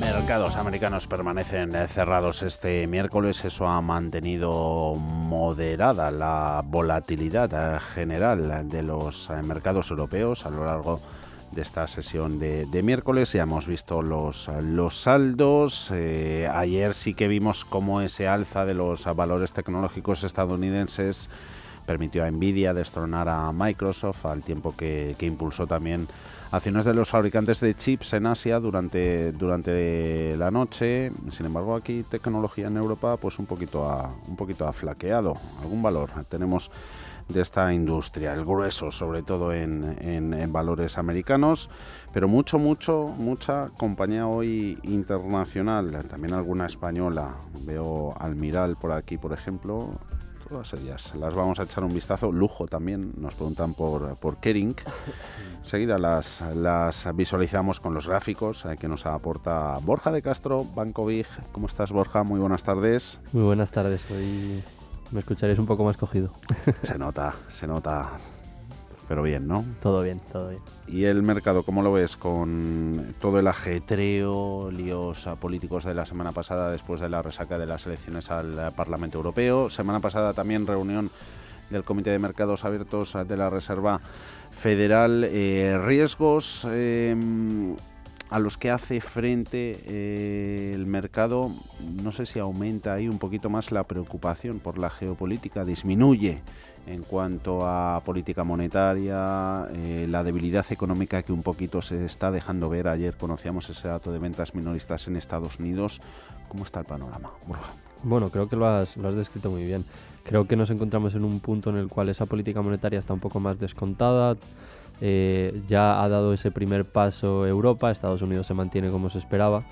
mercados americanos permanecen eh, cerrados este miércoles. Eso ha mantenido moderada la volatilidad eh, general de los eh, mercados europeos a lo largo de esta sesión de, miércoles. Ya hemos visto los, los saldos. ayer sí que vimos cómo ese alza de los valores tecnológicos estadounidenses permitió a Nvidia destronar a Microsoft al tiempo que, que impulsó también acciones de los fabricantes de chips en Asia durante, durante la noche. Sin embargo, aquí tecnología en Europa pues un poquito ha, un poquito ha flaqueado. Algún valor tenemos de esta industria, el grueso sobre todo en, en, en valores americanos, pero mucho, mucho, mucha compañía hoy internacional, también alguna española. Veo Almiral por aquí, por ejemplo, las vamos a echar un vistazo. Lujo también, nos preguntan por, Kering. Seguida las, las visualizamos con los gráficos eh, que nos aporta Borja de Castro, Banco ¿Cómo estás, Borja? Muy buenas tardes. Muy buenas tardes. Hoy me escucharéis un poco más cogido. Se nota, se nota. Pero bien, ¿no? Todo bien, todo bien. ¿Y el mercado cómo lo ves con todo el ajetreo, líos políticos de la semana pasada después de la resaca de las elecciones al Parlamento Europeo? Semana pasada también reunión del Comité de Mercados Abiertos de la Reserva Federal. Eh, riesgos eh, a los que hace frente eh, el mercado, no sé si aumenta ahí un poquito más la preocupación por la geopolítica, disminuye en cuanto a política monetaria, eh, la debilidad económica que un poquito se está dejando ver. Ayer conocíamos ese dato de ventas minoristas en Estados Unidos. ¿Cómo está el panorama, Bueno, creo que lo has, lo has descrito muy bien. Creo que nos encontramos en un punto en el cual esa política monetaria está un poco más descontada eh, ya ha dado ese primer paso Europa, Estados Unidos se mantiene como se esperaba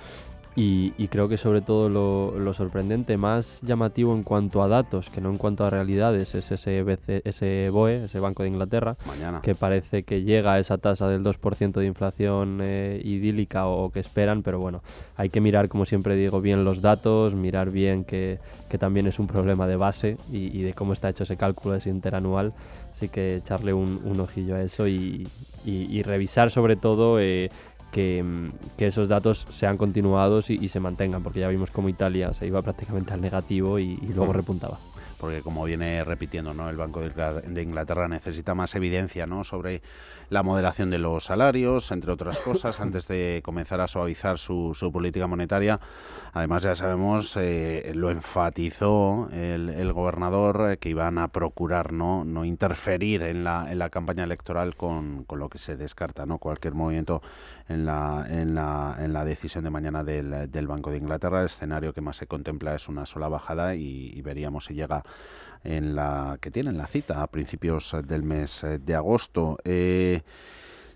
y, creo que sobre todo lo, sorprendente, más llamativo en cuanto a datos que no en cuanto a realidades, es ese, ese BOE, ese Banco de Inglaterra, que parece que llega a esa tasa del 2% de inflación eh, idílica o, que esperan, pero bueno, hay que mirar, como siempre digo, bien los datos, mirar bien que, también es un problema de base y, de cómo está hecho ese cálculo de ese interanual Así que echarle un, ojillo a eso y, revisar sobre todo eh, mm, que, esos datos sean continuados y, se mantengan, porque ya vimos cómo Italia se iba prácticamente al negativo y, y luego repuntaba porque como viene repitiendo ¿no? el Banco de Inglaterra necesita más evidencia ¿no? sobre la moderación de los salarios, entre otras cosas, antes de comenzar a suavizar su, su política monetaria. Además, ya sabemos, eh, lo enfatizó el, el gobernador, eh, que iban a procurar no, no interferir en la, en la campaña electoral con, con, lo que se descarta, ¿no? cualquier movimiento en la, en la, en la decisión de mañana del, Banco de Inglaterra. El escenario que más se contempla es una sola bajada y veríamos si llega en la que tienen la cita a principios eh, del mes eh, de agosto. Eh,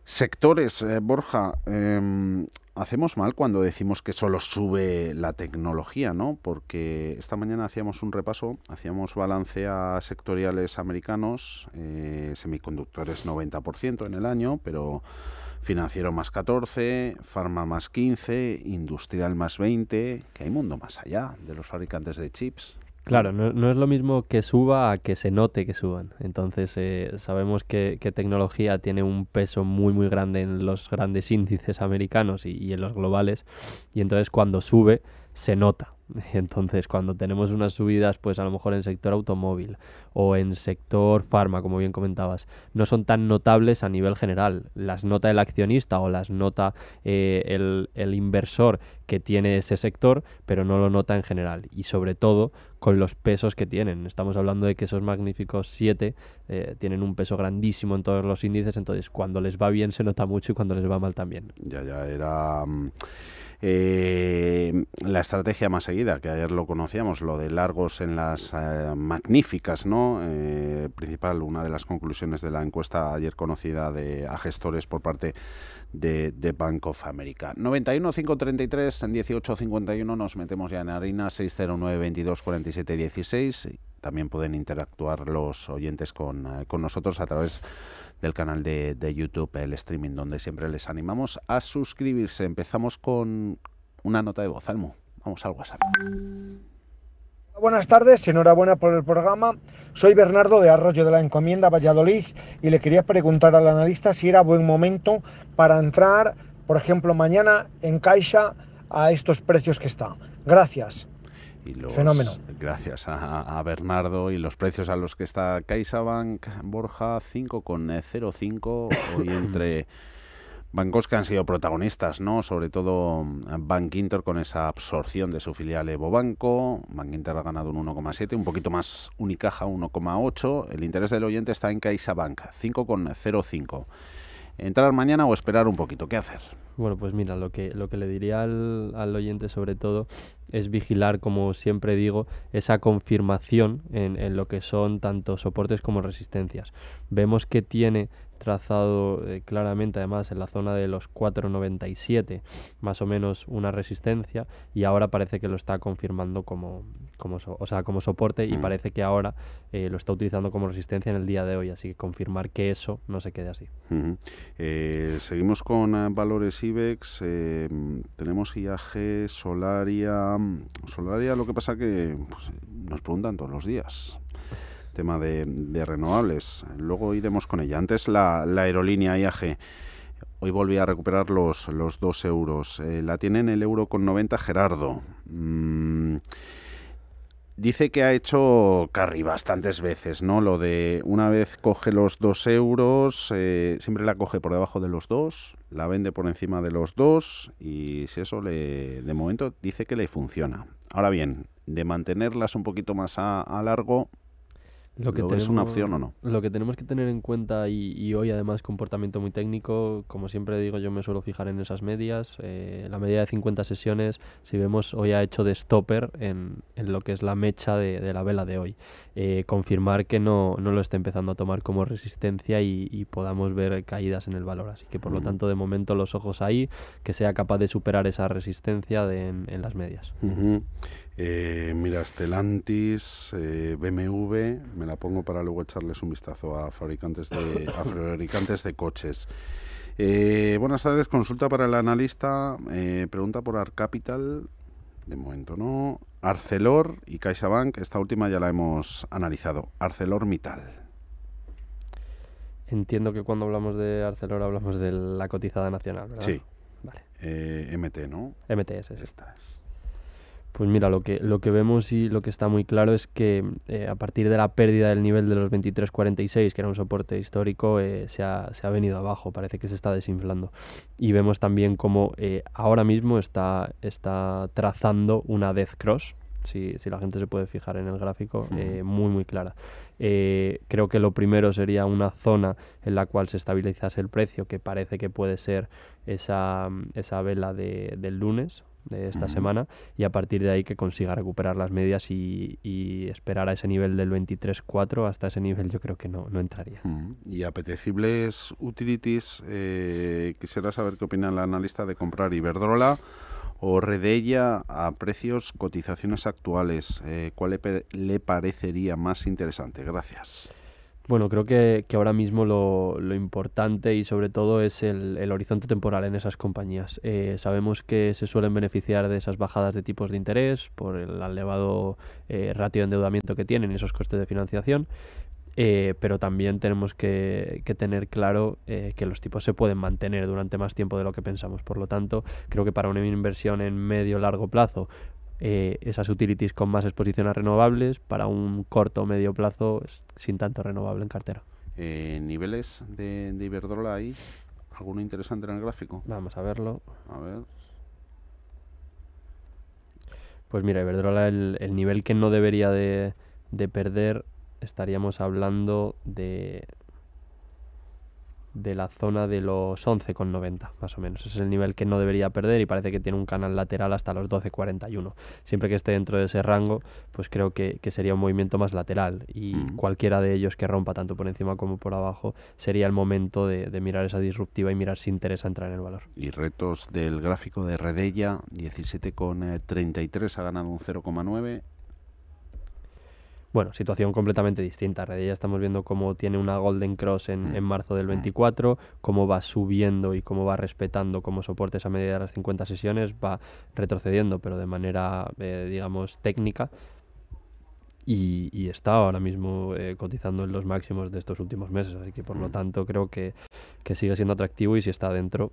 sectores, Borja, em, hacemos mal cuando decimos que solo sube la tecnología, ¿no? Porque esta mañana hacíamos un repaso, hacíamos balance a sectoriales americanos, semiconductores 90% en el año, pero financiero más 14, farma más 15, industrial más 20, que hay mundo más allá de los fabricantes de chips. Claro, no, es lo mismo que suba a que se note que suban. Entonces eh, sabemos que, que, tecnología tiene un peso muy muy grande en los grandes índices americanos y en los globales. Y entonces cuando sube se nota. Entonces, cuando tenemos unas subidas, pues a lo mejor en sector automóvil o en sector farma, como bien comentabas, no son tan notables a nivel general. Las nota el accionista o las nota eh, el, inversor que tiene ese sector, pero no lo nota en general. Y sobre todo con los pesos que tienen. Estamos hablando de que esos magníficos 7 eh, tienen un peso grandísimo en todos los índices, entonces cuando les va bien se nota mucho y cuando les va mal también. Ya, ya, era... Mm, eh, la estrategia más seguida, que ayer lo conocíamos, lo de largos en las eh, magníficas, ¿no? Eh, principal, una de las conclusiones de la encuesta ayer conocida de, a gestores por parte de, Bank of America. 91 533 en 18.51 nos metemos ya en harina 609 22 16. También pueden interactuar los oyentes con, con nosotros a través del canal de, YouTube, el streaming, donde siempre les animamos a suscribirse. Empezamos con una nota de voz, Almo, Vamos al WhatsApp. Buenas tardes, enhorabuena por el programa. Soy Bernardo de Arroyo de la Encomienda, Valladolid, y le quería preguntar al analista si era buen momento para entrar, por ejemplo, mañana en Caixa a estos precios que está. Gracias. Gracias a, Bernardo y los precios a los que está CaixaBank Borja 5,05 eh, hoy entre bancos que han sido protagonistas, ¿no? Sobre todo mm, Bank Inter con esa absorción de su filial Evobanco. Bank Inter ha ganado un 1,7, un poquito más Unicaja 1,8. El interés del oyente está en CaixaBank 5,05 entrar mañana o esperar un poquito. ¿Qué hacer? Bueno, pues mira, lo que, lo que le diría al, oyente sobre todo es vigilar, como siempre digo, esa confirmación en, en lo que son tanto soportes como resistencias. Vemos que tiene trazado eh, claramente además en la zona de los 4,97 más o menos una resistencia y ahora parece que lo está confirmando como, como, o sea, como soporte y mm. parece que ahora eh, lo está utilizando como resistencia en el día de hoy, así que confirmar que eso no se quede así. Eh, seguimos con valores IBEX, tenemos IAG, Solaria, mm, Solaria lo que pasa que pues, nos preguntan todos los días tema de, renovables. Luego iremos con ella. Antes la, aerolínea IAG. Hoy volví a recuperar los, dos 2 euros. Eh, ...la la tienen el euro con 90 Gerardo. Mm, dice que ha hecho carry bastantes veces, ¿no? Lo de una vez coge los dos euros, eh, siempre la coge por debajo de los dos... la vende por encima de los dos... y si eso le, de momento dice que le funciona. Ahora bien, de mantenerlas un poquito más a largo, lo que es una opción o no? Lo que tenemos que tener en cuenta y, hoy además comportamiento muy técnico, como siempre digo yo me suelo fijar en esas medias, eh, la media de 50 sesiones, si vemos hoy ha hecho de stopper en, lo que es la mecha de, la vela de hoy, eh, confirmar que no, lo está empezando a tomar como resistencia y, podamos ver caídas en el valor, así que por lo tanto de momento los ojos ahí, que sea capaz de superar esa resistencia en, las medias. Eh, mira, eh, BMW, me la pongo para luego echarles un vistazo a fabricantes de, de coches. Eh, buenas tardes, consulta para el analista. Eh, pregunta por Arcapital, de momento no. Arcelor y CaixaBank, esta última ya la hemos analizado. Arcelor Entiendo que cuando hablamos de Arcelor hablamos de la cotizada nacional, ¿verdad? Sí. Vale. MT, ¿no? MT, es. Pues mira, lo que, lo que vemos y lo que está muy claro es que eh, a partir de la pérdida del nivel de los 23.46, que era un soporte histórico, eh, se, ha, venido abajo, parece que se está desinflando. Y vemos también cómo eh, ahora mismo está, está trazando una death cross, si, la gente se puede fijar en el gráfico, hmm. muy muy clara. creo que lo primero sería una zona en la cual se estabilizase el precio, que parece que puede ser esa, vela de, del lunes, de esta semana y a partir de ahí que consiga recuperar las medias y, y esperar a ese nivel del 23.4 hasta ese nivel yo creo que no, no entraría. Y apetecibles utilities, eh, quisiera saber qué opina el analista de comprar Iberdrola o Redella a precios, cotizaciones actuales. Eh, ¿Cuál le parecería más interesante? Gracias. Bueno, creo que, ahora mismo lo, importante y sobre todo es el, horizonte temporal en esas compañías. Eh, sabemos que se suelen beneficiar de esas bajadas de tipos de interés por el elevado eh, ratio de endeudamiento que tienen y esos costes de financiación, eh, pero también tenemos que, tener claro que los tipos se pueden mantener durante más tiempo de lo que pensamos. Por lo tanto, creo que para una inversión en medio largo plazo eh, esas utilities con más exposición a renovables para un corto o medio plazo sin tanto renovable en cartera. Eh, ¿Niveles de, de, Iberdrola ahí? ¿Alguno interesante en el gráfico? Vamos a verlo. A ver. Pues mira, Iberdrola, el, nivel que no debería de perder, estaríamos hablando de de la zona de los 11,90 más o menos. Ese es el nivel que no debería perder y parece que tiene un canal lateral hasta los 12,41. Siempre que esté dentro de ese rango, pues creo que, sería un movimiento más lateral y hmm. cualquiera de ellos que rompa tanto por encima como por abajo sería el momento de, de, mirar esa disruptiva y mirar si interesa entrar en el valor. Y retos del gráfico de Redella, 17,33 ha ganado un 0,9 bueno, situación completamente distinta. Red ya estamos viendo cómo tiene una Golden Cross en, mm. marzo del 24, mm. cómo va subiendo y cómo va respetando como soporte esa medida de las 50 sesiones, va retrocediendo, pero de manera, eh, digamos, técnica. Y, está ahora mismo eh, cotizando en los máximos de estos últimos meses. Así que por lo mm. tanto creo que, que sigue siendo atractivo y si está dentro,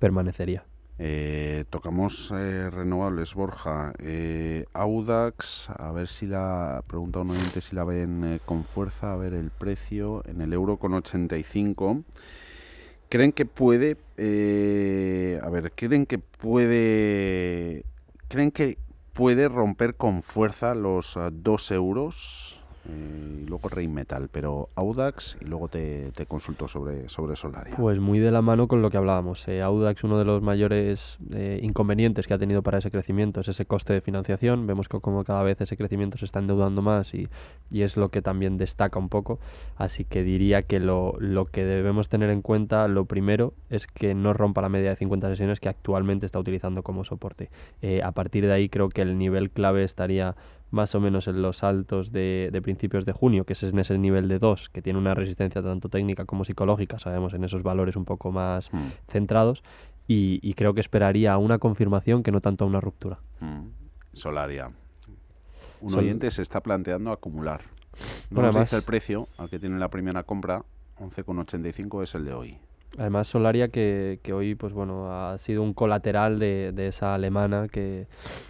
permanecería. Eh, tocamos eh, renovables, Borja. Eh, Audax, a ver si la. Pregunta un si la ven con fuerza, a ver el precio. En el euro con 85. ¿Creen que puede. a ver, ¿creen que puede. ¿Creen que puede romper con fuerza los 2 euros? y luego Rey Metal, pero Audax y luego te, te consulto sobre, sobre Solaria. Pues muy de la mano con lo que hablábamos. Eh. Audax, uno de los mayores eh, inconvenientes que ha tenido para ese crecimiento es ese coste de financiación. Vemos que como cada vez ese crecimiento se está endeudando más y, es lo que también destaca un poco. Así que diría que lo, lo que debemos tener en cuenta, lo primero, es que no rompa la media de 50 sesiones que actualmente está utilizando como soporte. Eh, a partir de ahí creo que el nivel clave estaría más o menos en los altos de, principios de junio, que es en ese nivel de 2, que tiene una resistencia tanto técnica como psicológica, sabemos en esos valores un poco más mm. centrados, y, creo que esperaría una confirmación que no tanto a una ruptura. Mm. Solaria. Un oyente se está planteando acumular. No bueno, el precio al que tiene la primera compra, 11,85 es el de hoy. Además, Solaria que, hoy, pues bueno, ha sido un colateral de, esa alemana que...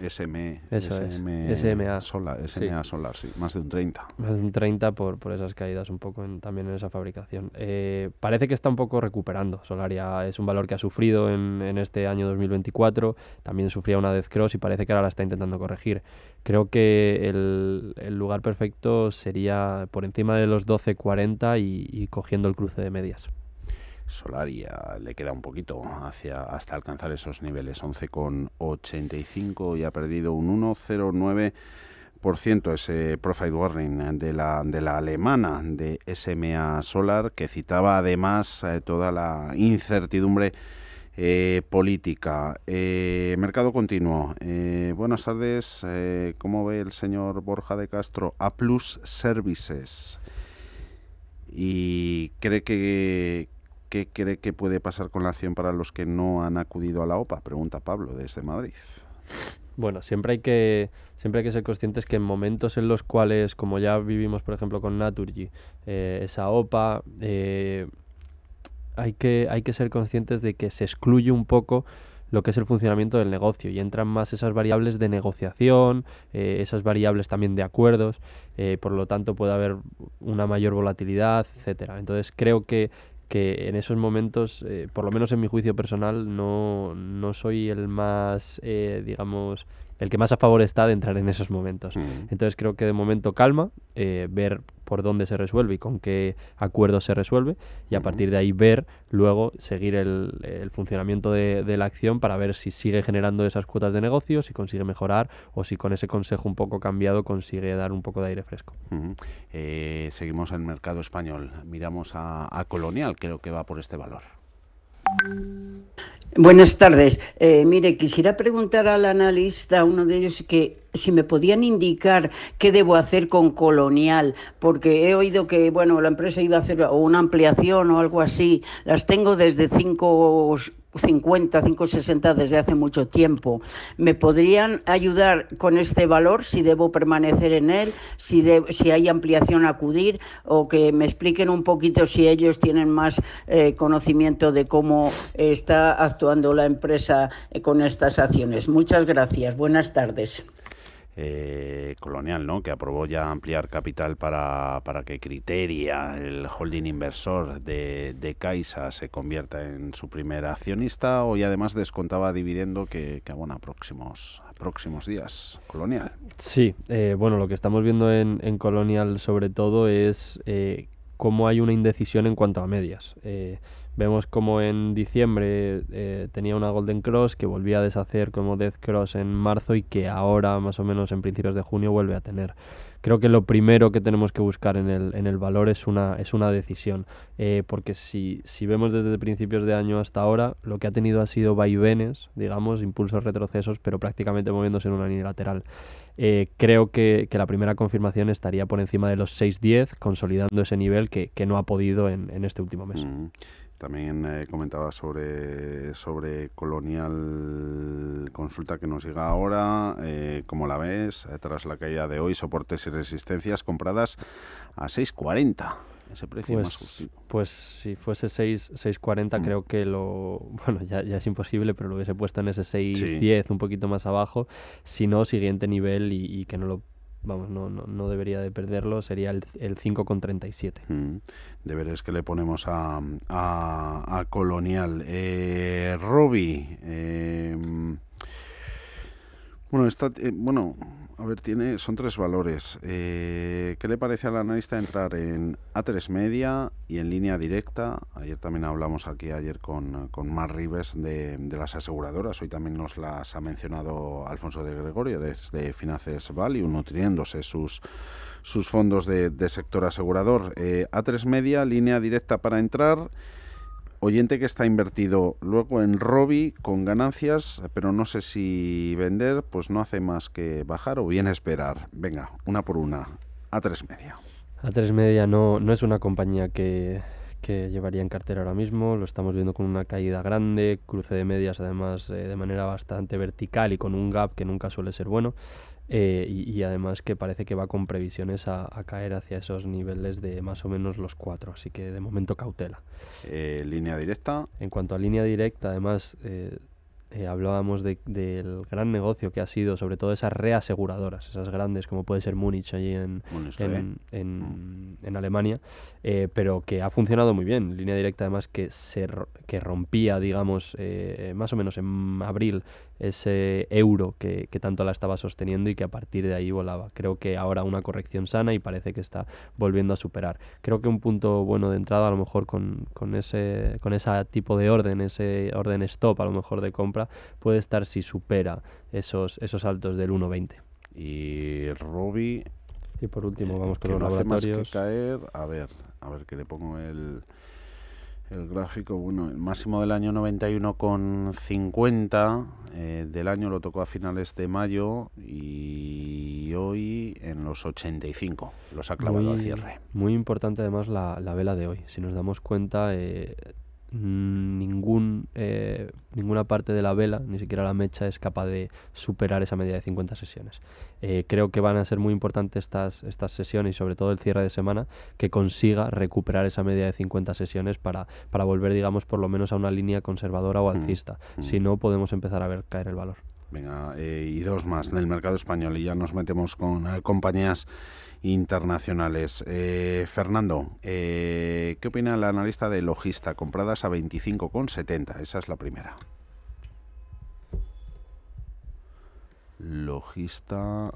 SMA. E, e solar, SMA Solar, sí. Más de un 30. Más de un 30 por, esas caídas un poco también en esa fabricación. Eh, parece que está un poco recuperando. Solaria es un valor que ha sufrido en, este año 2024. También sufría una Death Cross y parece que ahora la está intentando corregir. Creo que el, lugar perfecto sería por encima de los 12.40 y, y cogiendo el cruce de medias. Solaria le queda un poquito hacia, hasta alcanzar esos niveles, 11,85 y ha perdido un 1,09% ese profile warning de la, de la alemana de SMA Solar, que citaba además eh, toda la incertidumbre eh, política. Eh, mercado continuo. buenas tardes. ¿Cómo ve el señor Borja de Castro? A Plus Services. ¿Y cree que, ¿Qué cree que puede pasar con la acción para los que no han acudido a la OPA? Pregunta Pablo desde Madrid. Bueno, siempre hay que siempre hay que ser conscientes que en momentos en los cuales, como ya vivimos, por ejemplo, con Naturgy, eh, esa OPA, eh, hay, que, hay que ser conscientes de que se excluye un poco lo que es el funcionamiento del negocio y entran más esas variables de negociación, eh, esas variables también de acuerdos, por lo tanto puede haber una mayor volatilidad, etcétera. Entonces creo que que en esos momentos, eh, por lo menos en mi juicio personal, no, no soy el más, eh, digamos, el que más a favor está de entrar en esos momentos. Mm. Entonces creo que de momento calma, eh, ver por dónde se resuelve y con qué acuerdo se resuelve y a partir de ahí ver luego seguir el, funcionamiento de, la acción para ver si sigue generando esas cuotas de negocio, si consigue mejorar o si con ese consejo un poco cambiado consigue dar un poco de aire fresco. Eh, seguimos en el mercado español, miramos a, a Colonial, creo que va por este valor. Buenas tardes. Eh, mire, quisiera preguntar al analista, uno de ellos, que si me podían indicar qué debo hacer con Colonial, porque he oído que, bueno, la empresa iba a hacer una ampliación o algo así. Las tengo desde cinco 50 560 desde hace mucho tiempo. ¿Me podrían ayudar con este valor si debo permanecer en él, si, si hay ampliación a acudir o que me expliquen un poquito si ellos tienen más eh, conocimiento de cómo está actuando la empresa eh, con estas acciones? Muchas gracias. Buenas tardes. Eh, colonial, ¿no? que aprobó ya ampliar capital para, para que Criteria, el holding inversor de, de, Caixa, se convierta en su primer accionista. Hoy además descontaba dividendo que, que abona próximos, próximos días. Colonial. Sí, eh, bueno, lo que estamos viendo en, en Colonial sobre todo es eh, cómo hay una indecisión en cuanto a medias. Eh, Vemos como en diciembre eh, tenía una Golden Cross que volvía a deshacer como Death Cross en marzo y que ahora más o menos en principios de junio vuelve a tener. Creo que lo primero que tenemos que buscar en el, en el valor es una, es una decisión, eh, porque si, si vemos desde principios de año hasta ahora, lo que ha tenido ha sido vaivenes, digamos, impulsos, retrocesos, pero prácticamente moviéndose en una línea lateral. Eh, creo que, la primera confirmación estaría por encima de los 6.10, consolidando ese nivel que, no ha podido en, en este último mes. Mm. También eh, comentaba sobre, sobre Colonial Consulta que nos llega ahora, eh, ¿cómo la ves, eh, tras la caída de hoy, soportes y resistencias compradas a 6,40. Ese precio pues más justo Pues si fuese 6,40 mm. creo que lo... Bueno, ya, es imposible, pero lo hubiese puesto en ese 6,10, un poquito más abajo. Si no, siguiente nivel y, y que no lo vamos, no, no, debería de perderlo, sería el, el 5,37. siete mm, Deberes que le ponemos a, a, a Colonial. Eh, Robbie, bueno, eh, bueno, a ver, tiene, son tres valores. Eh, ¿Qué le parece al analista entrar en A3 media y en línea directa? Ayer también hablamos aquí ayer con, con Mar Rives de, las aseguradoras. Hoy también nos las ha mencionado Alfonso de Gregorio desde Finances Value, nutriéndose sus, sus fondos de, de sector asegurador. Eh, A3 media, línea directa para entrar oyente que está invertido luego en Robi con ganancias, pero no sé si vender, pues no hace más que bajar o bien esperar. Venga, una por una, a tres media. A tres media no, no es una compañía que, llevaría en cartera ahora mismo. Lo estamos viendo con una caída grande, cruce de medias además eh, de manera bastante vertical y con un gap que nunca suele ser bueno. Eh, y, además que parece que va con previsiones a, caer hacia esos niveles de más o menos los cuatro. así que de momento cautela. Eh, ¿Línea directa? En cuanto a línea directa, además eh, hablábamos del gran negocio que ha sido sobre todo esas reaseguradoras, esas grandes como puede ser Múnich allí en, mm. en, Alemania, pero que ha funcionado muy bien. Línea directa además que, se, que rompía, digamos, más o menos en abril ese euro que, tanto la estaba sosteniendo y que a partir de ahí volaba. Creo que ahora una corrección sana y parece que está volviendo a superar. Creo que un punto bueno de entrada, a lo mejor con, ese con ese tipo de orden, ese orden stop a lo mejor de compra, puede estar si supera esos, esos altos del 1.20. Y Roby... Y por último, eh, vamos con los no caer, a ver, a ver que le pongo el... El gráfico, bueno, el máximo del año 91,50 eh, del año lo tocó a finales de mayo y hoy en los 85 los ha clavado al cierre. Muy importante además la, la, vela de hoy. Si nos damos cuenta, eh, Mm, ningún, eh, ninguna parte de la vela, ni siquiera la mecha, es capaz de superar esa media de 50 sesiones. Eh, creo que van a ser muy importantes estas, estas sesiones y sobre todo el cierre de semana que consiga recuperar esa media de 50 sesiones para, para volver, digamos, por lo menos a una línea conservadora o mm, alcista. Mm. Si no, podemos empezar a ver caer el valor. Venga, eh, y dos más el mercado español y ya nos metemos con eh, compañías internacionales. Eh, Fernando, ¿qué opina la analista de Logista? Compradas a 25,70. Esa es la primera. Logista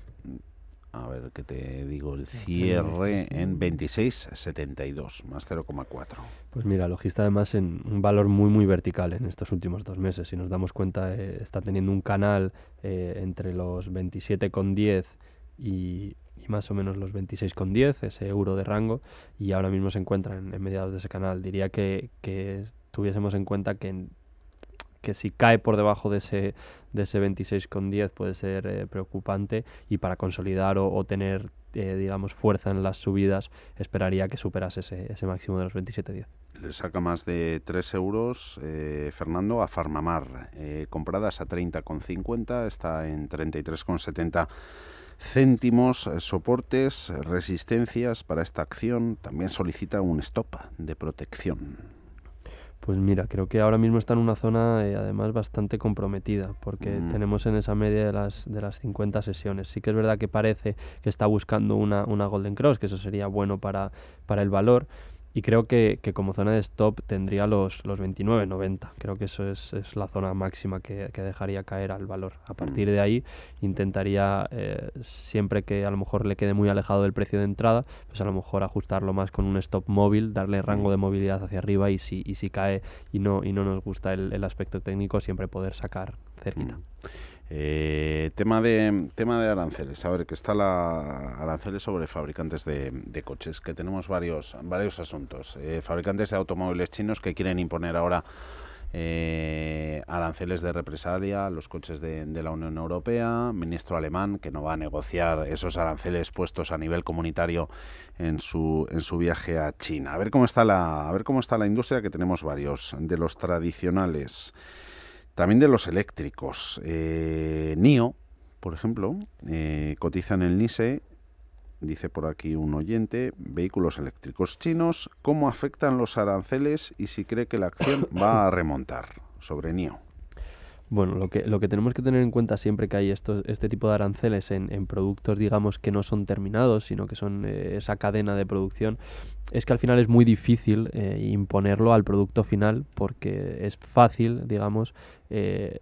a ver ¿qué te digo el cierre en 26.72 más 0,4. Pues mira, Logista además en un valor muy muy vertical en estos últimos dos meses. Si nos damos cuenta, eh, está teniendo un canal eh, entre los 27,10 y, y más o menos los 26,10, ese euro de rango, y ahora mismo se encuentra en, mediados de ese canal. Diría que, que tuviésemos en cuenta que que si cae por debajo de ese, de ese 26,10 puede ser eh, preocupante y para consolidar o, tener, eh, digamos, fuerza en las subidas, esperaría que superase ese, ese máximo de los 27,10. Le saca más de 3 euros, eh, Fernando, a Farmamar. compradas a 30,50, está en 33,70 céntimos, soportes, resistencias para esta acción. También solicita un stop de protección. Pues mira, creo que ahora mismo está en una zona eh, además bastante comprometida, porque mm. tenemos en esa media de las, de las 50 sesiones. Sí que es verdad que parece que está buscando una, una Golden Cross, que eso sería bueno para, para el valor, y creo que, que, como zona de stop tendría los, los 29,90. Creo que eso es, es la zona máxima que, que, dejaría caer al valor. A mm. partir de ahí intentaría, eh, siempre que a lo mejor le quede muy alejado del precio de entrada, pues a lo mejor ajustarlo más con un stop móvil, darle mm. rango de movilidad hacia arriba y si, y si cae y no, y no nos gusta el, aspecto técnico, siempre poder sacar cerquita. Mm. Eh, tema, de, tema de aranceles. A ver, qué está la aranceles sobre fabricantes de, coches, que tenemos varios, varios asuntos. Eh, fabricantes de automóviles chinos que quieren imponer ahora eh, aranceles de represalia los coches de, de, la Unión Europea, ministro alemán que no va a negociar esos aranceles puestos a nivel comunitario en su, en su viaje a China. A ver cómo está la, a ver cómo está la industria, que tenemos varios de los tradicionales. También de los eléctricos. Eh, NIO, por ejemplo, eh, cotiza en el NISE, dice por aquí un oyente, vehículos eléctricos chinos, ¿cómo afectan los aranceles y si cree que la acción va a remontar? Sobre NIO. Bueno, lo que, lo que tenemos que tener en cuenta siempre que hay este tipo de aranceles en, en, productos, digamos, que no son terminados, sino que son eh, esa cadena de producción, es que al final es muy difícil eh, imponerlo al producto final porque es fácil, digamos, eh,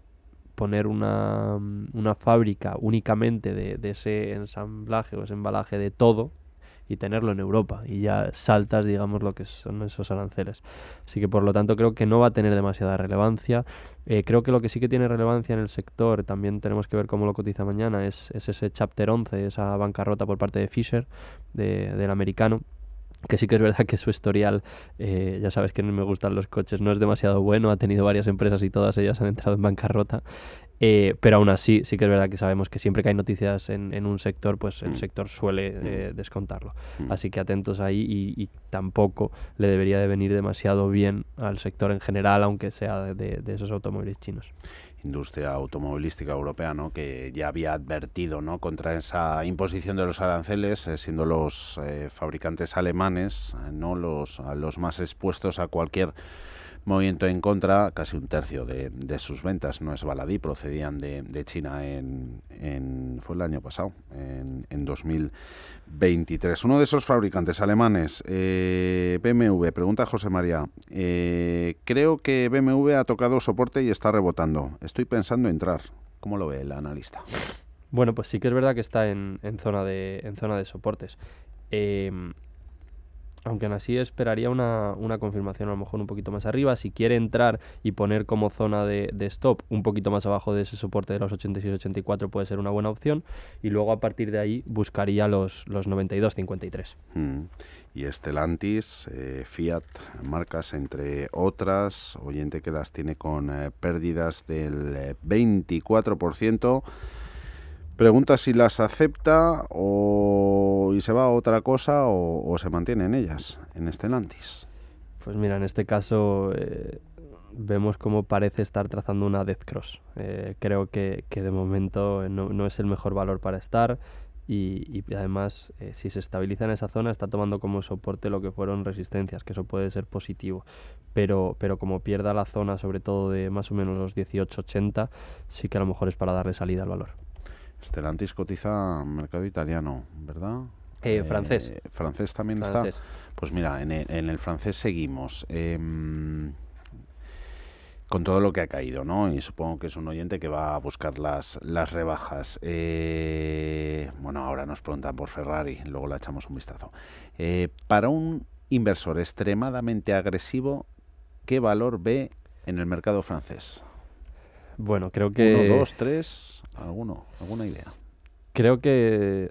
poner una, una, fábrica únicamente de, de ese ensamblaje o ese embalaje de todo, y tenerlo en Europa y ya saltas, digamos, lo que son esos aranceles. Así que por lo tanto creo que no va a tener demasiada relevancia. Eh, creo que lo que sí que tiene relevancia en el sector, también tenemos que ver cómo lo cotiza mañana, es, ese Chapter 11, esa bancarrota por parte de Fisher, de, del americano que sí que es verdad que su historial, eh, ya sabes que no me gustan los coches, no es demasiado bueno, ha tenido varias empresas y todas ellas han entrado en bancarrota. Eh, pero aún así, sí que es verdad que sabemos que siempre que hay noticias en, un sector, pues el mm. sector suele mm. eh, descontarlo. Mm. Así que atentos ahí y, y, tampoco le debería de venir demasiado bien al sector en general, aunque sea de, de esos automóviles chinos industria automovilística europea, ¿no? que ya había advertido ¿no? contra esa imposición de los aranceles, eh, siendo los eh, fabricantes alemanes eh, ¿no? los, los más expuestos a cualquier Movimiento en contra, casi un tercio de, sus ventas, no es baladí, procedían de, China en, fue el año pasado, en, 2023. Uno de esos fabricantes alemanes, eh, BMW, pregunta José María, eh, creo que BMW ha tocado soporte y está rebotando. Estoy pensando entrar. ¿Cómo lo ve el analista? Bueno, pues sí que es verdad que está en, zona, de, en zona de soportes. Eh, aunque aún así esperaría una, confirmación a lo mejor un poquito más arriba. Si quiere entrar y poner como zona de, stop un poquito más abajo de ese soporte de los 86-84 puede ser una buena opción. Y luego a partir de ahí buscaría los, los 92-53. Y Estelantis, mm. eh, Fiat, marcas entre otras, oyente que las tiene con eh, pérdidas del 24%. Eh, Pregunta si las acepta o, y se va a otra cosa o, se mantiene en ellas, en este Lantis. Pues mira, en este caso eh, vemos cómo parece estar trazando una Death Cross. Eh, creo que, de momento no, es el mejor valor para estar y, además eh, si se estabiliza en esa zona está tomando como soporte lo que fueron resistencias, que eso puede ser positivo. Pero, pero como pierda la zona sobre todo de más o menos los 18-80, sí que a lo mejor es para darle salida al valor. Stellantis cotiza mercado italiano, ¿verdad? Eh, eh, francés. francés también está. Pues mira, en el, francés seguimos. Em, con todo lo que ha caído, ¿no? Y supongo que es un oyente que va a buscar las, las rebajas. Eh, bueno, ahora nos preguntan por Ferrari, luego la echamos un vistazo. para un inversor extremadamente agresivo, ¿qué valor ve en el mercado francés? Bueno, creo que. Uno, dos, tres, alguno, alguna idea. Creo que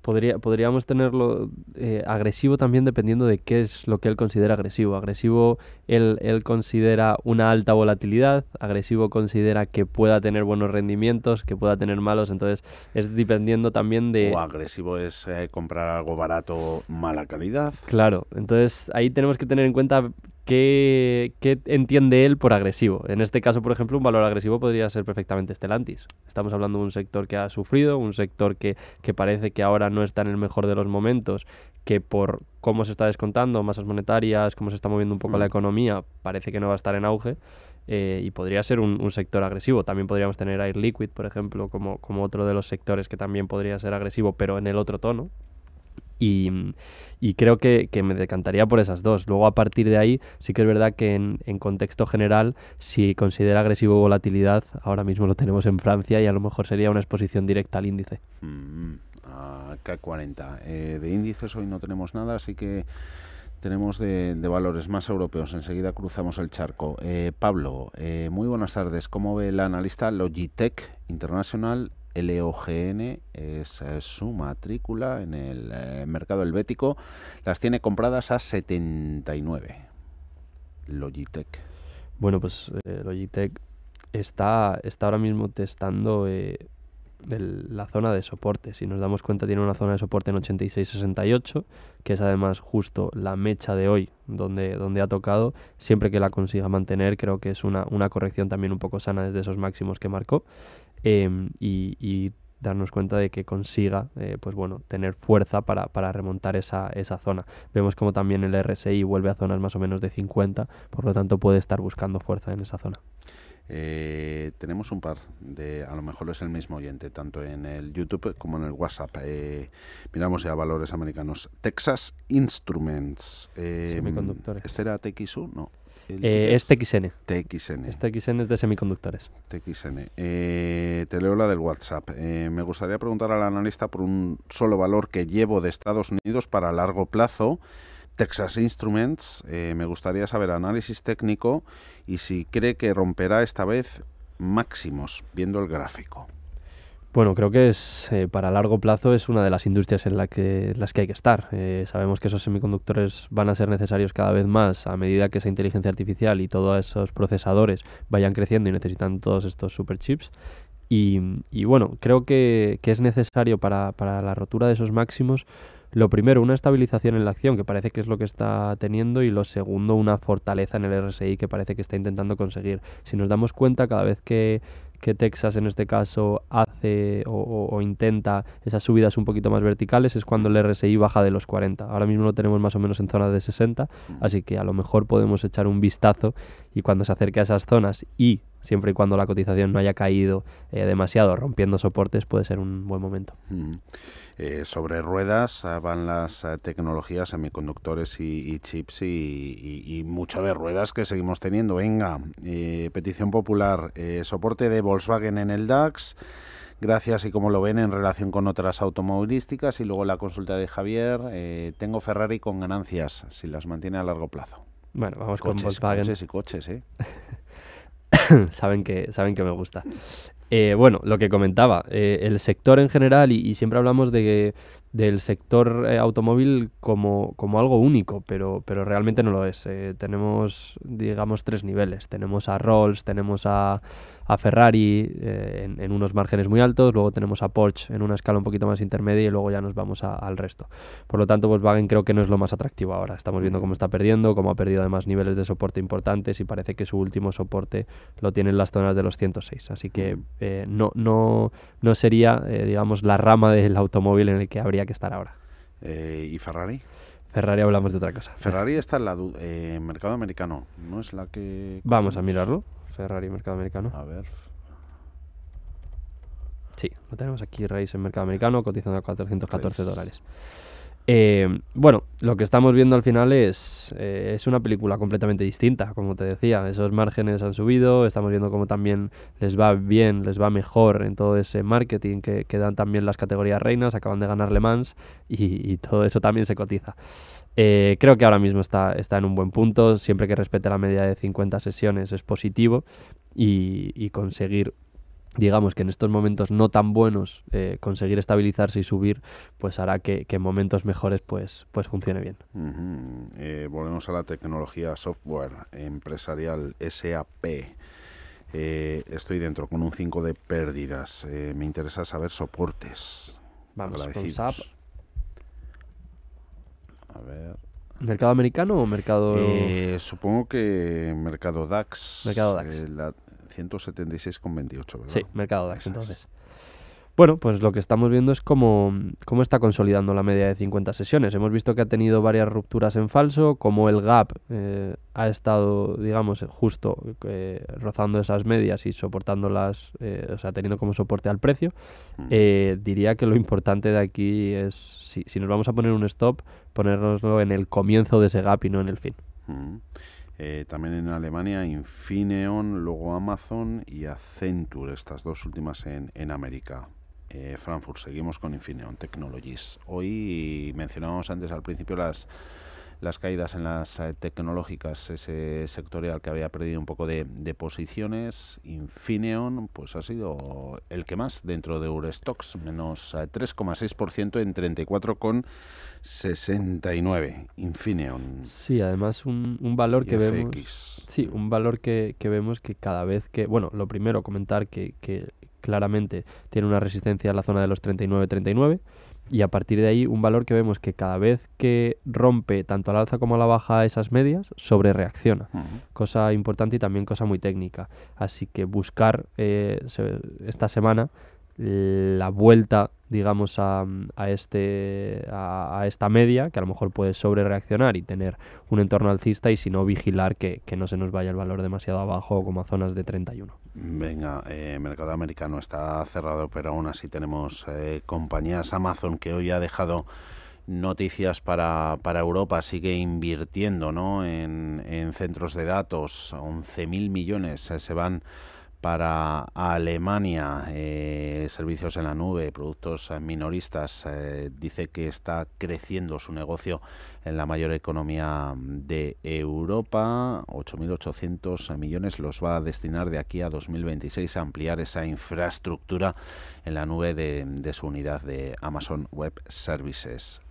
podría, podríamos tenerlo eh, agresivo también dependiendo de qué es lo que él considera agresivo. Agresivo él, considera una alta volatilidad, agresivo considera que pueda tener buenos rendimientos, que pueda tener malos, entonces es dependiendo también de... O agresivo es eh, comprar algo barato, mala calidad. Claro, entonces ahí tenemos que tener en cuenta ¿qué, entiende él por agresivo? En este caso, por ejemplo, un valor agresivo podría ser perfectamente Stellantis. Estamos hablando de un sector que ha sufrido, un sector que, parece que ahora no está en el mejor de los momentos, que por cómo se está descontando, masas monetarias, cómo se está moviendo un poco la mm. economía, parece que no va a estar en auge. Eh, y podría ser un, un, sector agresivo. También podríamos tener Air Liquid, por ejemplo, como, como otro de los sectores que también podría ser agresivo, pero en el otro tono, y, creo que, me decantaría por esas dos. Luego, a partir de ahí, sí que es verdad que en, contexto general, si considera agresivo volatilidad, ahora mismo lo tenemos en Francia y a lo mejor sería una exposición directa al índice. Mm, K40. Eh, de índices hoy no tenemos nada, así que tenemos de, valores más europeos. Enseguida cruzamos el charco. Eh, Pablo, eh, muy buenas tardes. ¿Cómo ve la analista Logitech International LOGN es su matrícula en el eh, mercado helvético. Las tiene compradas a 79. Logitech. Bueno, pues eh, Logitech está, está ahora mismo testando eh, la zona de soporte. Si nos damos cuenta, tiene una zona de soporte en 86-68, que es además justo la mecha de hoy donde, donde ha tocado. Siempre que la consiga mantener, creo que es una, una corrección también un poco sana desde esos máximos que marcó. Em, y, darnos cuenta de que consiga eh, pues bueno, tener fuerza para, para remontar esa, esa, zona. Vemos como también el RSI vuelve a zonas más o menos de 50, por lo tanto puede estar buscando fuerza en esa zona. Eh, tenemos un par de, a lo mejor es el mismo oyente, tanto en el YouTube como en el WhatsApp. Eh, miramos ya valores americanos. Texas Instruments. Semiconductores. Em, ¿Este era TXU? No. Eh, es TXN. TXN. Es TXN es de semiconductores. TXN. Eh, te leo la del WhatsApp. Eh, me gustaría preguntar al analista por un solo valor que llevo de Estados Unidos para largo plazo. Texas Instruments, me gustaría saber análisis técnico y si cree que romperá esta vez máximos, viendo el gráfico. Bueno, creo que es eh, para largo plazo es una de las industrias en la que, las que hay que estar. Eh, sabemos que esos semiconductores van a ser necesarios cada vez más a medida que esa inteligencia artificial y todos esos procesadores vayan creciendo y necesitan todos estos superchips. Y, y bueno, creo que, es necesario para la rotura de esos máximos lo primero, una estabilización en la acción, que parece que es lo que está teniendo, y lo segundo, una fortaleza en el RSI que parece que está intentando conseguir. Si nos damos cuenta, cada vez que que Texas en este caso hace o, intenta esas subidas un poquito más verticales es cuando el RSI baja de los 40. Ahora mismo lo tenemos más o menos en zona de 60, mm. así que a lo mejor podemos echar un vistazo y cuando se acerque a esas zonas y siempre y cuando la cotización no haya caído eh, demasiado, rompiendo soportes, puede ser un buen momento. Eh, sobre ruedas ah, van las ah, tecnologías, semiconductores y, chips y, mucho de ruedas que seguimos teniendo. Venga, eh, petición popular, soporte de Volkswagen en el DAX. Gracias y como lo ven en relación con otras automovilísticas y luego la consulta de Javier, tengo Ferrari con ganancias si las mantiene a largo plazo. Bueno, vamos con Volkswagen. Coches y coches, ¿eh? saben, que, saben que me gusta. Eh, bueno, lo que comentaba, eh, el sector en general, y, y siempre hablamos de, del sector eh, automóvil como, como, algo único, pero, pero realmente no lo es. Eh, tenemos, digamos, tres niveles. Tenemos a Rolls, tenemos a, Ferrari eh, en, unos márgenes muy altos, luego tenemos a Porsche en una escala un poquito más intermedia y luego ya nos vamos al resto. Por lo tanto, Volkswagen creo que no es lo más atractivo ahora. Estamos viendo cómo está perdiendo, cómo ha perdido además niveles de soporte importantes y parece que su último soporte lo tiene en las zonas de los 106. Así que no, no, no sería, digamos, la rama del automóvil en el que habría que estar ahora. Eh, ¿Y Ferrari? Ferrari hablamos de otra cosa. Ferrari está en la eh, mercado americano, ¿no es la que... Vamos a mirarlo. Ferrari, mercado americano. A ver. Sí, lo tenemos aquí, Raíz en mercado americano, cotizando a 414 dólares. Eh, bueno, lo que estamos viendo al final es, eh, es una película completamente distinta, como te decía. Esos márgenes han subido, estamos viendo cómo también les va bien, les va mejor en todo ese marketing que, dan también las categorías reinas, acaban de ganar Le Mans y, todo eso también se cotiza. Eh, creo que ahora mismo está, está en un buen punto, siempre que respete la media de 50 sesiones es positivo y conseguir digamos que en estos momentos no tan buenos eh, conseguir estabilizarse y subir pues hará que, en momentos mejores pues pues funcione bien eh, volvemos a la tecnología software empresarial SAP eh, estoy dentro con un 5 de pérdidas me interesa saber soportes vamos con SAP a ver ¿Mercado americano o mercado...? supongo que mercado DAX. Mercado DAX. 176,28, ¿verdad? Sí, mercado DAX, entonces. Bueno, pues lo que estamos viendo es cómo, cómo, está consolidando la media de 50 sesiones. Hemos visto que ha tenido varias rupturas en falso, como el gap eh, ha estado, digamos, justo eh, rozando esas medias y soportándolas, eh, o sea, teniendo como soporte al precio. Mm. Eh, diría que lo importante de aquí es, si, si, nos vamos a poner un stop, ponernoslo en el comienzo de ese gap y no en el fin. Mm. Eh, también en Alemania Infineon, luego Amazon y Accenture, estas dos últimas en, en América. Eh, Frankfurt, seguimos con Infineon Technologies. Hoy mencionábamos antes al principio las las caídas en las eh, tecnológicas, ese sectorial que había perdido un poco de, posiciones. Infineon pues ha sido el que más dentro de Eurostox, menos 3,6% eh, en 34,69. Infineon. Sí, además un, un valor que vemos. Sí, un valor que, vemos que cada vez que. Bueno, lo primero, comentar que, claramente tiene una resistencia en la zona de los 39-39 y a partir de ahí un valor que vemos que cada vez que rompe tanto al alza como a la baja esas medias, sobre reacciona. Cosa importante y también cosa muy técnica. Así que buscar eh, esta semana la vuelta, digamos, a, a este, a, esta media, que a lo mejor puede sobre reaccionar y tener un entorno alcista y si no vigilar que, no se nos vaya el valor demasiado abajo como a zonas de 31. Venga, eh, mercado americano está cerrado, pero aún así tenemos eh, compañías Amazon que hoy ha dejado noticias para, Europa sigue invirtiendo ¿no? en, en centros de datos. 11.000 millones eh, se van para Alemania, eh, servicios en la nube, productos eh, minoristas, eh, dice que está creciendo su negocio en la mayor economía de Europa, 8.800 millones los va a destinar de aquí a 2026 a ampliar esa infraestructura en la nube de su unidad de Amazon Web Services.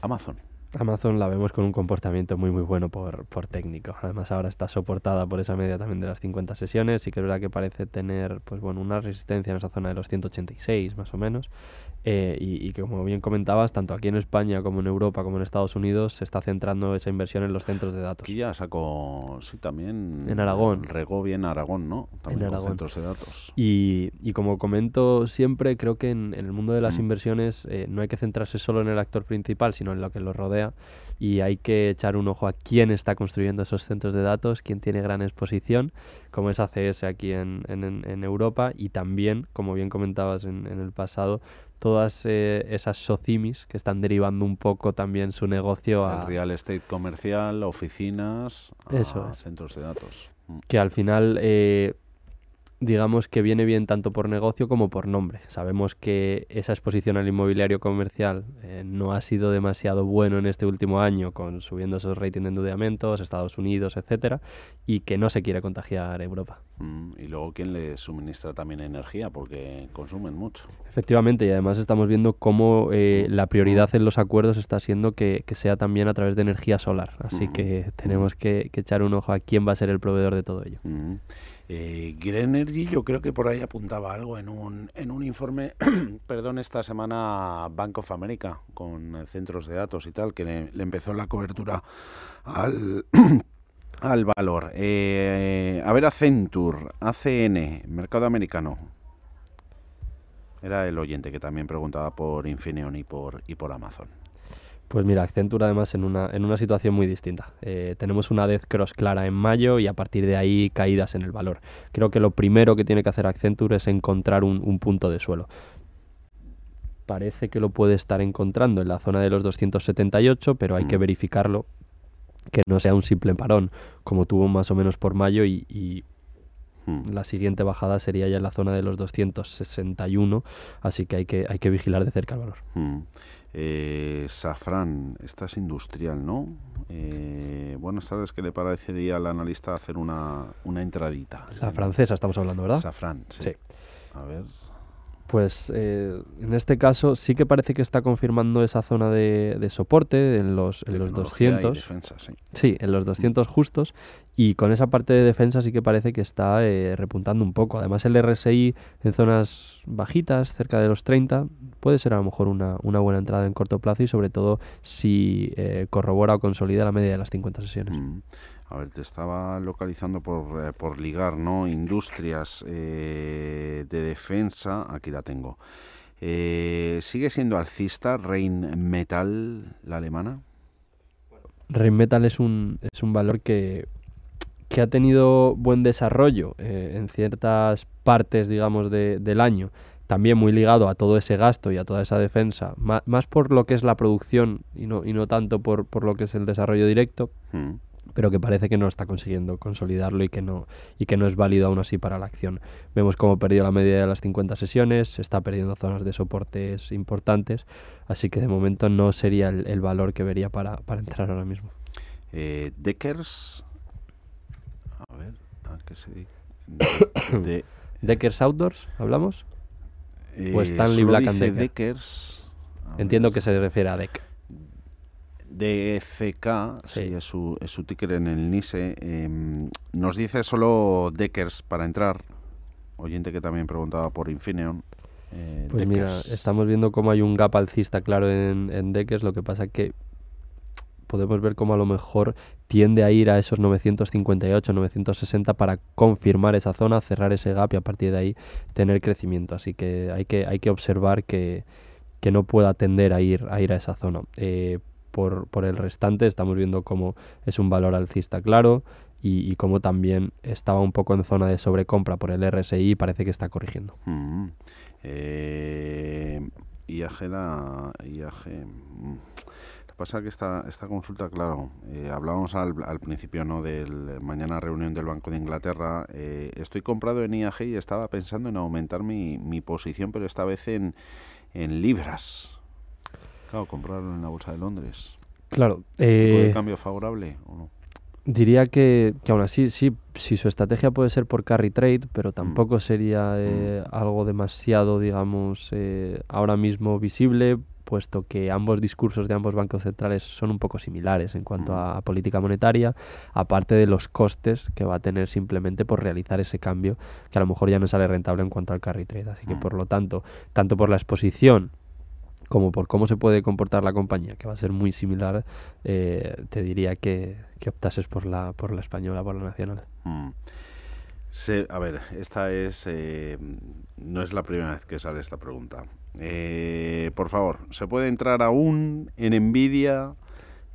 Amazon. Amazon la vemos con un comportamiento muy muy bueno por, por técnico. Además ahora está soportada por esa media también de las 50 sesiones y que es verdad que parece tener pues bueno una resistencia en esa zona de los 186 más o menos. Eh, y, que como bien comentabas, tanto aquí en España como en Europa como en Estados Unidos se está centrando esa inversión en los centros de datos. y ya sacó, sí, también. En Aragón. Eh, regó bien Aragón, ¿no? También en Aragón. centros de datos. Y, como comento siempre, creo que en, el mundo de las mm. inversiones eh, no hay que centrarse solo en el actor principal, sino en lo que lo rodea. Y hay que echar un ojo a quién está construyendo esos centros de datos, quién tiene gran exposición, como es ACS aquí en, en Europa y también, como bien comentabas en el pasado, todas eh, esas socimis que están derivando un poco también su negocio a... real estate comercial, oficinas, centros de datos. Mm. Que al final eh, digamos que viene bien tanto por negocio como por nombre. Sabemos que esa exposición al inmobiliario comercial eh, no ha sido demasiado bueno en este último año, con subiendo esos ratings de endeudamientos, Estados Unidos, etcétera, y que no se quiere contagiar Europa. Mm, y luego quién le suministra también energía, porque consumen mucho. Efectivamente, y además estamos viendo cómo eh, mm. la prioridad en los acuerdos está siendo que, que, sea también a través de energía solar. Así mm. que tenemos que, echar un ojo a quién va a ser el proveedor de todo ello. Eh, Energy, yo creo que por ahí apuntaba algo en un, en un informe, perdón, esta semana Bank of America, con centros de datos y tal, que le, empezó la cobertura al... valor. Eh, a ver, Accenture, ACN, mercado americano. Era el oyente que también preguntaba por Infineon y por, y por Amazon. Pues mira, Accenture además en una, en una situación muy distinta. Eh, tenemos una death cross clara en mayo y a partir de ahí caídas en el valor. Creo que lo primero que tiene que hacer Accenture es encontrar un, punto de suelo parece que lo puede estar encontrando en la zona de los 278, pero hay que mm. verificarlo que no sea un simple parón, como tuvo más o menos por mayo y, mm. la siguiente bajada sería ya en la zona de los 261, así que hay que, hay que vigilar de cerca el valor. Mm. Eh, Safran, esta es industrial, ¿no? Eh, buenas tardes, ¿qué le parecería al analista hacer una, una entradita? La francesa estamos hablando, ¿verdad? Safran, sí. A ver. Pues eh, en este caso sí que parece que está confirmando esa zona de, de soporte en los, en los 200. sí. sí. en los 200 justos y con esa parte de defensa sí que parece que está eh, repuntando un poco. Además el RSI en zonas bajitas, cerca de los 30, puede ser a lo mejor una, buena entrada en corto plazo y sobre todo si eh, corrobora o consolida la media de las 50 sesiones. Mm. A ver, te estaba localizando por, eh, ligar, ¿no? Industrias de defensa, aquí la tengo. ¿Sigue siendo alcista Rain Metal la alemana? Rain Metal es un, es un valor que que ha tenido buen desarrollo eh, en ciertas partes, digamos, de, del año, también muy ligado a todo ese gasto y a toda esa defensa, más, por lo que es la producción y no, y no tanto por, por, lo que es el desarrollo directo, hmm. pero que parece que no está consiguiendo consolidarlo y que, no, y que no es válido aún así para la acción. Vemos cómo perdido la media de las 50 sesiones, se está perdiendo zonas de soportes importantes, así que de momento no sería el, valor que vería para, entrar ahora mismo. Eh, Deckers a ver, ¿a qué se dice? Deckers Outdoors, ¿hablamos? Eh, o Stanley Black and Decker. Entiendo que se refiere a Deck. DFK, e sí, es, su, ticker en el NISE. Em, nos dice solo Deckers para entrar. Oyente que también preguntaba por Infineon. Eh, pues mira, estamos viendo cómo hay un gap alcista claro en, Deckers. Lo que pasa es que podemos ver cómo a lo mejor tiende a ir a esos 958, 960 para confirmar esa zona, cerrar ese gap y a partir de ahí tener crecimiento. Así que hay que, hay que observar que, no pueda tender a ir a, ir a esa zona. Eh, por, el restante estamos viendo cómo es un valor alcista claro y, cómo también estaba un poco en zona de sobrecompra por el RSI y parece que está corrigiendo. Mm-hmm. eh... IAG, Pasa que esta, esta consulta, claro, eh, hablábamos al, principio ¿no? del eh, mañana reunión del Banco de Inglaterra. Eh, estoy comprado en IAG y estaba pensando en aumentar mi, posición, pero esta vez en, en libras. Claro, comprarlo en la Bolsa de Londres. Claro. Eh, cambio favorable o no? Diría que, que aún así, sí, si su estrategia puede ser por carry trade, pero mm. tampoco sería mm. algo demasiado, digamos, ahora mismo visible puesto que ambos discursos de ambos bancos centrales son un poco similares en cuanto mm. a, política monetaria, aparte de los costes que va a tener simplemente por realizar ese cambio, que a lo mejor ya no sale rentable en cuanto al carry trade. Así que, mm. por lo tanto, tanto por la exposición como por cómo se puede comportar la compañía, que va a ser muy similar, eh, te diría que, que, optases por la, por la española, por la nacional. Mm. a ver, esta es. Eh, no es la primera vez que sale esta pregunta. Eh, por favor, se puede entrar aún en Nvidia,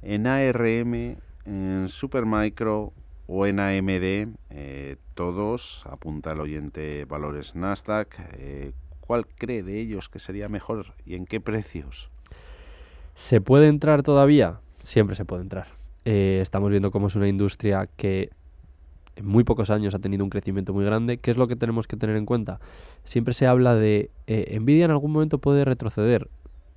en ARM, en Supermicro o en AMD. Eh, todos, apunta el oyente valores Nasdaq. Eh, ¿Cuál cree de ellos que sería mejor y en qué precios? ¿Se puede entrar todavía? Siempre se puede entrar. estamos viendo cómo es una industria que en muy pocos años ha tenido un crecimiento muy grande. ¿Qué es lo que tenemos que tener en cuenta? Siempre se habla de envidia eh, Nvidia en algún momento puede retroceder.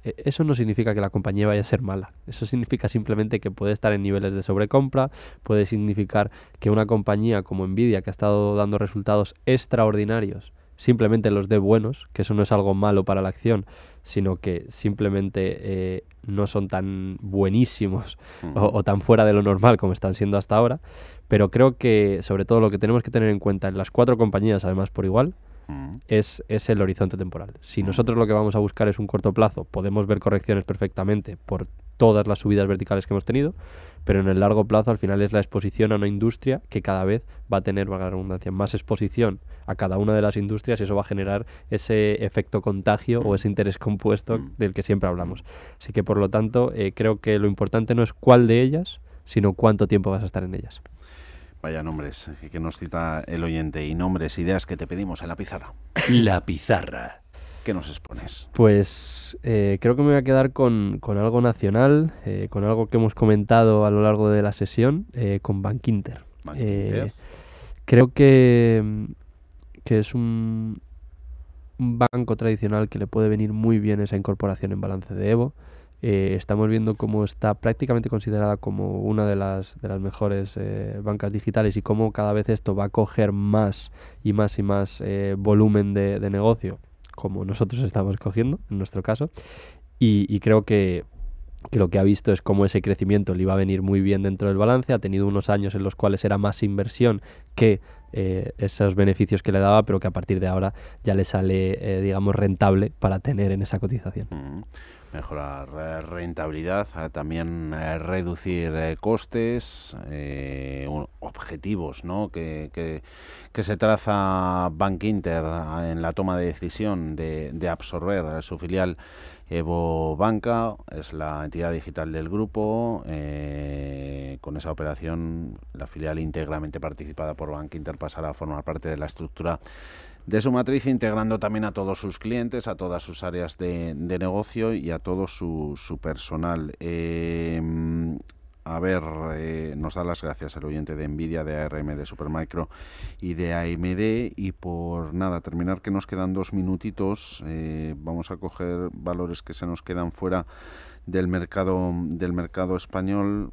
E, eso no significa que la compañía vaya a ser mala. Eso significa simplemente que puede estar en niveles de sobrecompra, puede significar que una compañía como Nvidia, que ha estado dando resultados extraordinarios, simplemente los de buenos, que eso no es algo malo para la acción, sino que simplemente eh, no son tan buenísimos o, tan fuera de lo normal como están siendo hasta ahora. Pero creo que sobre todo lo que tenemos que tener en cuenta en las cuatro compañías, además por igual, es, es, el horizonte temporal. Si nosotros lo que vamos a buscar es un corto plazo, podemos ver correcciones perfectamente por todas las subidas verticales que hemos tenido, pero en el largo plazo al final es la exposición a una industria que cada vez va a tener, valga redundancia, más exposición a cada una de las industrias y eso va a generar ese efecto contagio o mm. ese interés compuesto mm. del que siempre hablamos. Así que por lo tanto eh, creo que lo importante no es cuál de ellas, sino cuánto tiempo vas a estar en ellas. Vaya nombres que nos cita el oyente y nombres, ideas que te pedimos en la pizarra. La pizarra. ¿qué nos expones? Pues eh, creo que me voy a quedar con, algo nacional, eh, con algo que hemos comentado a lo largo de la sesión, eh, con Bank Inter. creo que, es un, banco tradicional que le puede venir muy bien esa incorporación en balance de Evo. estamos viendo cómo está prácticamente considerada como una de las, de las mejores bancas digitales y cómo cada vez esto va a coger más y más y más volumen de negocio como nosotros estamos cogiendo, en nuestro caso. Y, creo que, lo que ha visto es cómo ese crecimiento le iba a venir muy bien dentro del balance. Ha tenido unos años en los cuales era más inversión que eh, esos beneficios que le daba, pero que a partir de ahora ya le sale, eh, digamos, rentable para tener en esa cotización. Mm mejorar eh, rentabilidad, también eh, reducir eh, costes, objetivos ¿no? que, que, se traza Bank Inter ah, en la toma de decisión de, absorber su filial Evo Banca, es la entidad digital del grupo. con esa operación, la filial íntegramente participada por Bank Inter pasará a formar parte de la estructura de su matriz, integrando también a todos sus clientes, a todas sus áreas de, negocio y a todo su, personal. Em, a ver, eh, nos da las gracias el oyente de Nvidia, de ARM, de Supermicro y de AMD. Y por nada, terminar que nos quedan dos minutitos, eh, vamos a coger valores que se nos quedan fuera del mercado, del mercado español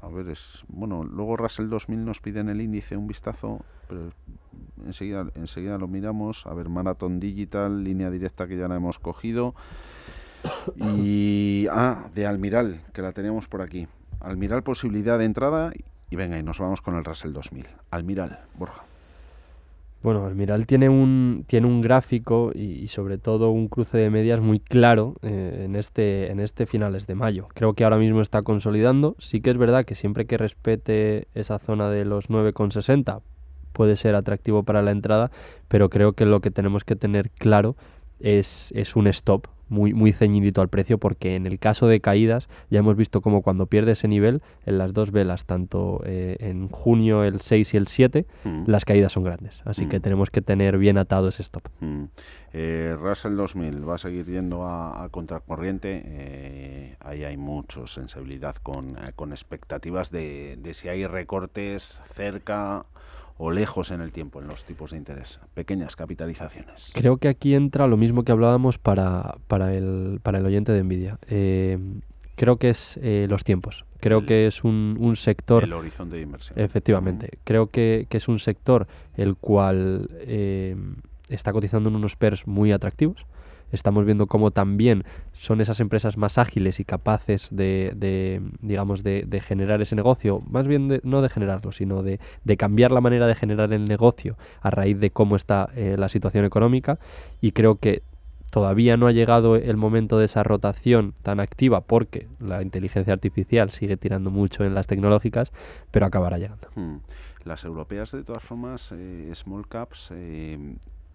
a ver, es bueno, luego Russell 2000 nos pide en el índice un vistazo, pero enseguida, enseguida lo miramos, a ver, Marathon Digital, línea directa que ya la hemos cogido, y, ah, de Almiral, que la tenemos por aquí, Almiral posibilidad de entrada, y venga, y nos vamos con el Russell 2000, Almiral, Borja. Bueno, Almiral tiene un, tiene un gráfico y, sobre todo un cruce de medias muy claro eh, en, este, en este finales de mayo. Creo que ahora mismo está consolidando. Sí que es verdad que siempre que respete esa zona de los 9,60 puede ser atractivo para la entrada, pero creo que lo que tenemos que tener claro es un stop muy, muy ceñidito al precio porque en el caso de caídas ya hemos visto como cuando pierde ese nivel en las dos velas, tanto eh, en junio el 6 y el 7, mm. las caídas son grandes. Así que mm. tenemos que tener bien atado ese stop. Mm. Eh, Russell 2000 va a seguir yendo a, contracorriente. Eh, ahí hay mucho sensibilidad eh, con, expectativas de, de si hay recortes cerca o lejos en el tiempo en los tipos de interés. Pequeñas capitalizaciones. Creo que aquí entra lo mismo que hablábamos para, para, el, oyente de envidia eh, creo que es eh, los tiempos. Creo que es un, sector... El horizonte de inversión. Efectivamente. Creo que, es un sector el cual eh, está cotizando en unos PERS muy atractivos estamos viendo cómo también son esas empresas más ágiles y capaces de, digamos, de, generar ese negocio, más bien no de generarlo, sino de, cambiar la manera de generar el negocio a raíz de cómo está eh, la situación económica. Y creo que todavía no ha llegado el momento de esa rotación tan activa porque la inteligencia artificial sigue tirando mucho en las tecnológicas, pero acabará llegando. Hmm. Las europeas, de todas formas, eh, small caps, eh,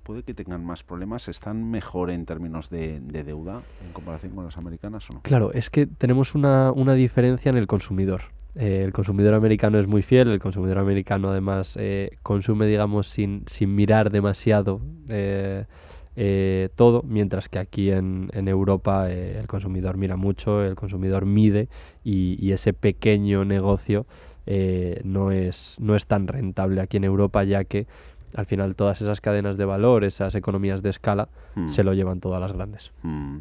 puede que tengan más problemas, están mejor en términos de, deuda en comparación con las americanas o no. Claro, es que tenemos una, diferencia en el consumidor. Eh, el consumidor americano es muy fiel, el consumidor americano además eh, consume, digamos, sin, mirar demasiado eh, todo, mientras que aquí en, Europa el consumidor mira mucho, el consumidor mide y, ese pequeño negocio no, es, no es tan rentable aquí en Europa, ya que al final todas esas cadenas de valor, esas economías de escala, hmm. se lo llevan todas las grandes. Algunas hmm.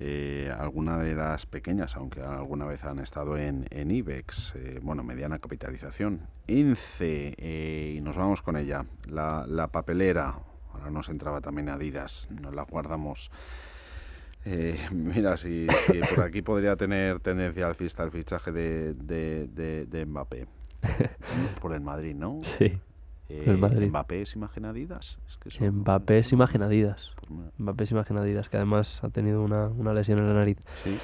eh, alguna de las pequeñas, aunque alguna vez han estado en, IBEX, eh, bueno, mediana capitalización. INCE, eh, y nos vamos con ella, la, papelera, ahora nos entraba también Adidas, nos la guardamos. mira, si, por aquí podría tener tendencia al el fichaje de, de Mbappé por el Madrid, ¿no? Sí. En eh, Madrid. Mbappé es imagen que es que además ha tenido una, lesión en la nariz. Sí.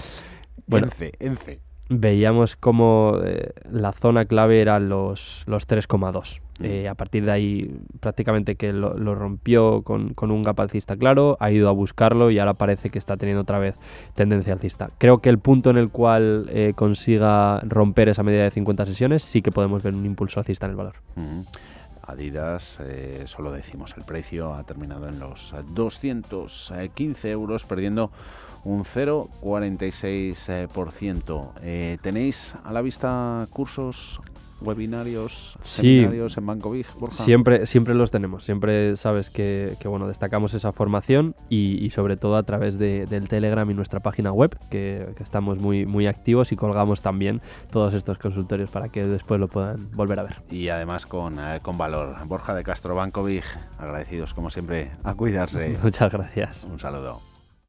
Bueno, Veíamos como eh, la zona clave era los, 3,2. Mm. Eh, a partir de ahí prácticamente que lo, rompió con, un gap alcista claro, ha ido a buscarlo y ahora parece que está teniendo otra vez tendencia alcista. Creo que el punto en el cual consiga romper esa medida de 50 sesiones sí que podemos ver un impulso alcista en el valor. Adidas, eh, solo decimos el precio, ha terminado en los 215 euros, perdiendo un 0,46%. Eh, ¿Tenéis a la vista cursos webinarios, seminarios en Banco Big, Siempre, siempre los tenemos, siempre sabes que, bueno, destacamos esa formación y, sobre todo a través del Telegram y nuestra página web, que, estamos muy, muy activos y colgamos también todos estos consultorios para que después lo puedan volver a ver. Y además con, eh, con valor. Borja de Castro Banco agradecidos como siempre a cuidarse. Muchas gracias. Un saludo.